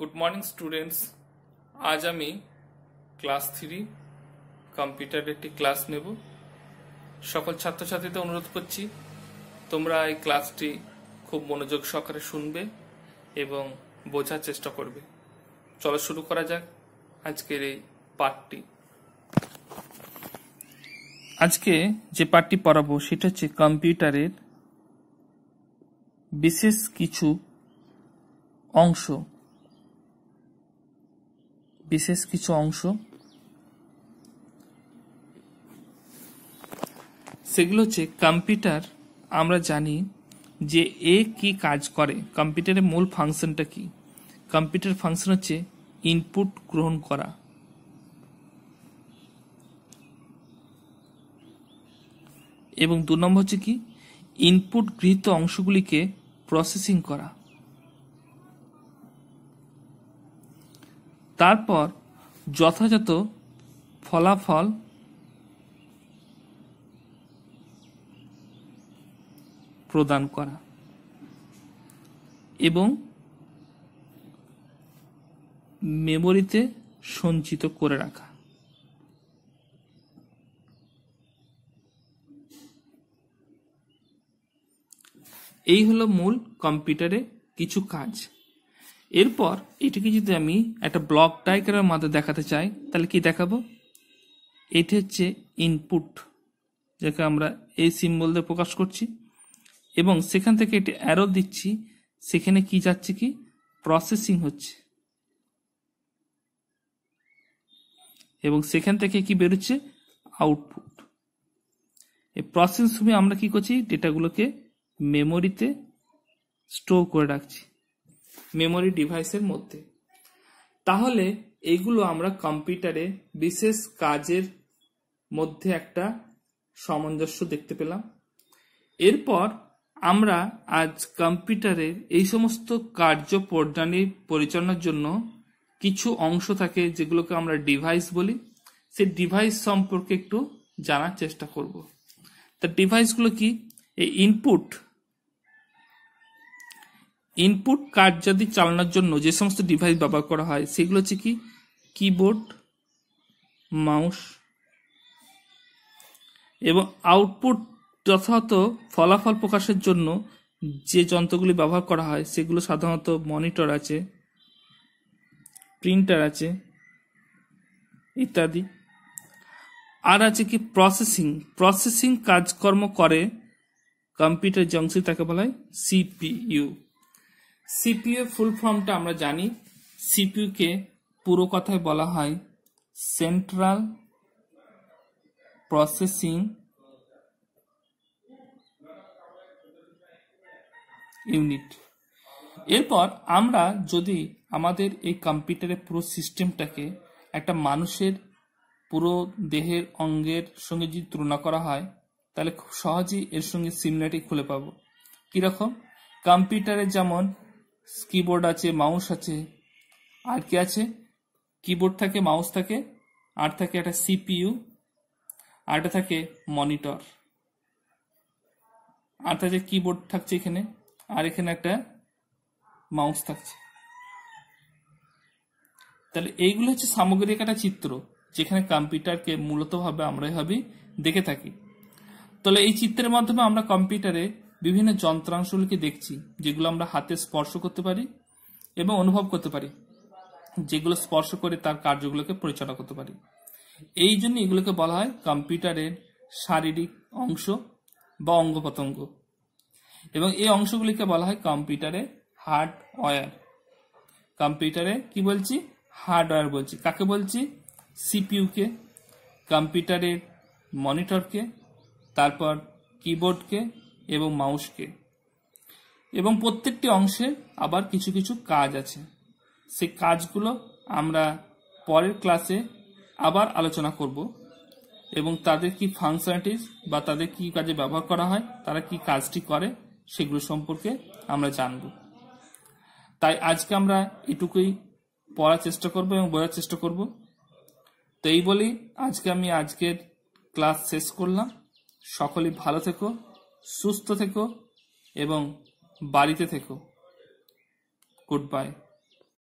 good morning students আজ আমি class three কম্পিউটারের একটি ক্লাস নেব সকল ছাত্রছাত্রীদের অনুরোধ করছি তোমরা এই ক্লাসটি খুব মনোযোগ সহকারে শুনবে এবং বোঝার চেষ্টা করবে চলো শুরু করা যাক আজকের এই পাঠটি আজকে যে পাঠটি পড়াবো সেটা হচ্ছে কম্পিউটারের বিশেষ কিছু অংশ বিশেষ কিছু অংশ সেগুলো হচ্ছে কম্পিউটার আমরা জানি যে এ কি কাজ করে কম্পিউটারের মূল ফাংশনটা কি কম্পিউটার ফাংশন হচ্ছে ইনপুট গ্রহণ করা এবং দু নম্বর হচ্ছে কি ইনপুট গৃহীত অংশগুলিকে প্রসেসিং করা তারপর যথাযথ ফলাফল প্রদান করা এবং মেমোরিতে সঞ্চিত করে রাখা এই হলো মূল কম্পিউটারে কিছু কাজ এরপর এটিকে যদি আমি একটা ব্লক ডায়গ্রামের মাধ্যমে দেখাতে চাই তাহলে কি দেখাবো এটি হচ্ছে ইনপুট যাকে আমরা এই সিম্বল দিয়ে প্রকাশ করছি এবং সেখান থেকে এটি অ্যারো দিচ্ছি সেখানে কি যাচ্ছে কি প্রসেসিং হচ্ছে এবং সেখান থেকে কি বেরোচ্ছে আউটপুট এই প্রসেস সময় আমরা কি করছি ডেটাগুলোকে মেমোরিতে স্টোর করে রাখছি মেমোরি ডিভাইসের মধ্যে তাহলে এগুলো আমরা কম্পিউটারে বিশেষ কাজের মধ্যে একটা সামঞ্জস্য দেখতে পেলাম এরপর আমরা আজ কম্পিউটারের এই সমস্ত কার্য প্রণালী পরিচালনার জন্য কিছু অংশ থাকে যেগুলোকে আমরা ডিভাইস বলি সেই ডিভাইস সম্পর্কে একটু জানার চেষ্টা করব তা ডিভাইসগুলো কি এই ইনপুট ইনপুট কার্ড যদি চালানোর জন্য যে সমস্ত ডিভাইস ব্যবহার করা হয় সেগুলো হচ্ছে কি কিবোর্ড মাউস এবং আউটপুট যথাযথ ফলাফল প্রকাশের জন্য যে যন্ত্রগুলি ব্যবহার করা হয় সেগুলো সাধারণত মনিটর আছে প্রিন্টার আছে ইত্যাদি আর আছে কি প্রসেসিং প্রসেসিং কাজকর্ম করে কম্পিউটার জংশন তাকে বলা হয় সিপিইউ সিপিইউ ফুল ফর্মটা আমরা জানি সিপিইউকে পুরো কথায় বলা হয় সেন্ট্রাল প্রসেসিং ইউনিট এরপর আমরা যদি আমাদের এই কম্পিউটারের পুরো সিস্টেমটাকে একটা মানুষের পুরো দেহের অঙ্গের সঙ্গে যদি তুলনা করা হয় তাহলে খুব সহজেই এর সঙ্গে সিমিলারিটি খুলে পাবো কীরকম কম্পিউটারে যেমন কিবোর্ড আছে মাউস আছে আর কি আছে কিবোর্ড থাকে মাউস থাকে আর থাকে একটা সিপিইউ আর একটা থাকে মনিটর আর থাকে কিবোর্ড থাকছে এখানে আর এখানে একটা মাউস থাকছে তাহলে এইগুলো হচ্ছে সামগ্রিক একটা চিত্র যেখানে কম্পিউটারকে মূলতভাবে আমরা এভাবেই দেখে থাকি তাহলে এই চিত্রের মাধ্যমে আমরা কম্পিউটারে বিভিন্ন যন্ত্রাংশগুলিকে দেখছি যেগুলো আমরা হাতে স্পর্শ করতে পারি এবং অনুভব করতে পারি যেগুলো স্পর্শ করে তার কার্যগুলোকে পরিচালনা করতে পারি এই জন্য এগুলোকে বলা হয় কম্পিউটারের শারীরিক অংশ বা অঙ্গ প্রত্যঙ্গ এবং এই অংশগুলিকে বলা হয় কম্পিউটারে ওয়ার কম্পিউটারে কি বলছি ওয়ার বলছি কাকে বলছি সিপিউকে কম্পিউটারের মনিটরকে তারপর কিবোর্ডকে এবং মাউসকে এবং প্রত্যেকটি অংশে আবার কিছু কিছু কাজ আছে সেই কাজগুলো আমরা পরের ক্লাসে আবার আলোচনা করব এবং তাদের কি ফাংশনালিটিস বা তাদের কি কাজে ব্যবহার করা হয় তারা কি কাজটি করে সেগুলো সম্পর্কে আমরা জানব তাই আজকে আমরা এটুকুই পড়ার চেষ্টা করব এবং বোঝার চেষ্টা করব তো এই বলেই আজকে আমি আজকের ক্লাস শেষ করলাম সকলেই ভালো থেকো সুস্থ থেকো এবং বাড়িতে থেকো গুড বাই